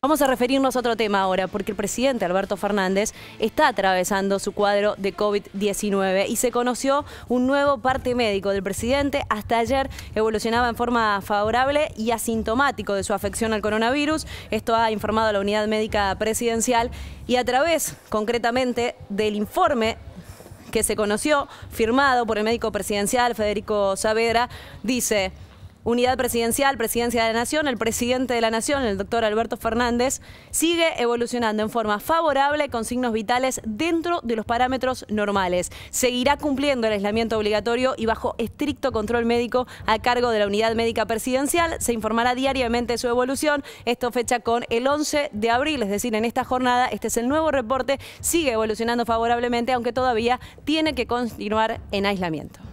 Vamos a referirnos a otro tema ahora, porque el presidente Alberto Fernández está atravesando su cuadro de COVID-19 y se conoció un nuevo parte médico del presidente. Hasta ayer evolucionaba en forma favorable y asintomático de su afección al coronavirus. Esto ha informado la Unidad Médica Presidencial y a través, concretamente, del informe que se conoció, firmado por el médico presidencial Federico Saavedra, dice unidad presidencial, presidencia de la Nación, el presidente de la Nación, el doctor Alberto Fernández, sigue evolucionando en forma favorable con signos vitales dentro de los parámetros normales. Seguirá cumpliendo el aislamiento obligatorio y bajo estricto control médico a cargo de la unidad médica presidencial. Se informará diariamente de su evolución. Esto fecha con el 11 de abril, es decir, en esta jornada. Este es el nuevo reporte. Sigue evolucionando favorablemente, aunque todavía tiene que continuar en aislamiento.